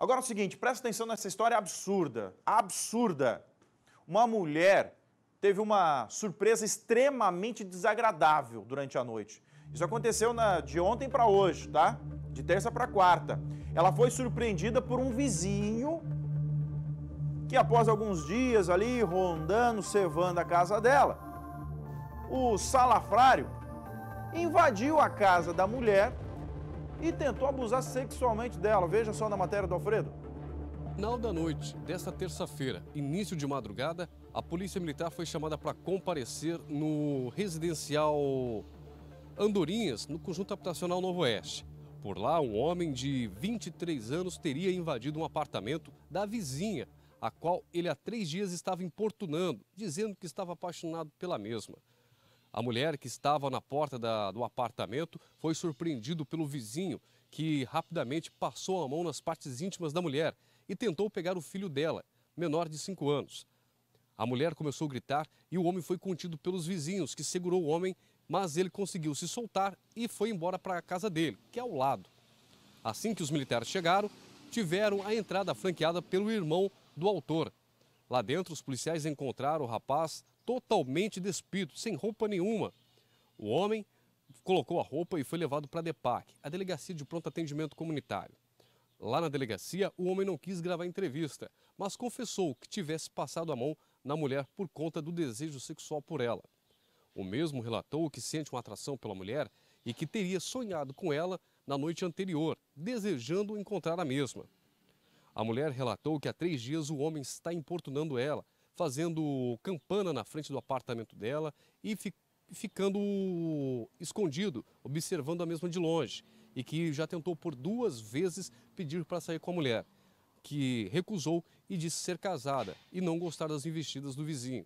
Agora é o seguinte, presta atenção nessa história absurda. Absurda. Uma mulher teve uma surpresa extremamente desagradável durante a noite. Isso aconteceu na, de ontem para hoje, tá? De terça para quarta. Ela foi surpreendida por um vizinho que, após alguns dias ali rondando, cevando a casa dela, o salafrário invadiu a casa da mulher e tentou abusar sexualmente dela. Veja só na matéria do Alfredo. Na da noite desta terça-feira, início de madrugada, a Polícia Militar foi chamada para comparecer no residencial Andorinhas, no conjunto habitacional Novo Oeste. Por lá, um homem de 23 anos teria invadido um apartamento da vizinha, a qual ele há três dias estava importunando, dizendo que estava apaixonado pela mesma. A mulher que estava na porta da, do apartamento foi surpreendido pelo vizinho, que rapidamente passou a mão nas partes íntimas da mulher e tentou pegar o filho dela, menor de 5 anos. A mulher começou a gritar e o homem foi contido pelos vizinhos, que segurou o homem, mas ele conseguiu se soltar e foi embora para a casa dele, que é ao lado. Assim que os militares chegaram, tiveram a entrada franqueada pelo irmão do autor. Lá dentro, os policiais encontraram o rapaz totalmente despido, sem roupa nenhuma. O homem colocou a roupa e foi levado para a DEPAC, a Delegacia de Pronto Atendimento Comunitário. Lá na delegacia, o homem não quis gravar entrevista, mas confessou que tivesse passado a mão na mulher por conta do desejo sexual por ela. O mesmo relatou que sente uma atração pela mulher e que teria sonhado com ela na noite anterior, desejando encontrar a mesma. A mulher relatou que há três dias o homem está importunando ela, fazendo campana na frente do apartamento dela e fi ficando escondido, observando a mesma de longe. E que já tentou por duas vezes pedir para sair com a mulher, que recusou e disse ser casada e não gostar das investidas do vizinho.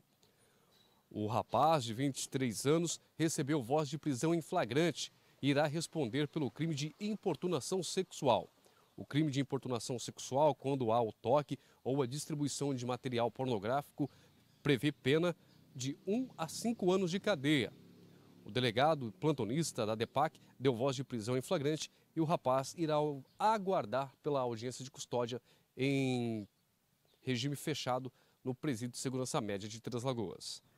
O rapaz, de 23 anos, recebeu voz de prisão em flagrante e irá responder pelo crime de importunação sexual o crime de importunação sexual quando há o toque ou a distribuição de material pornográfico prevê pena de 1 a 5 anos de cadeia. O delegado plantonista da DEPAC deu voz de prisão em flagrante e o rapaz irá aguardar pela audiência de custódia em regime fechado no Presídio de Segurança Média de Três Lagoas.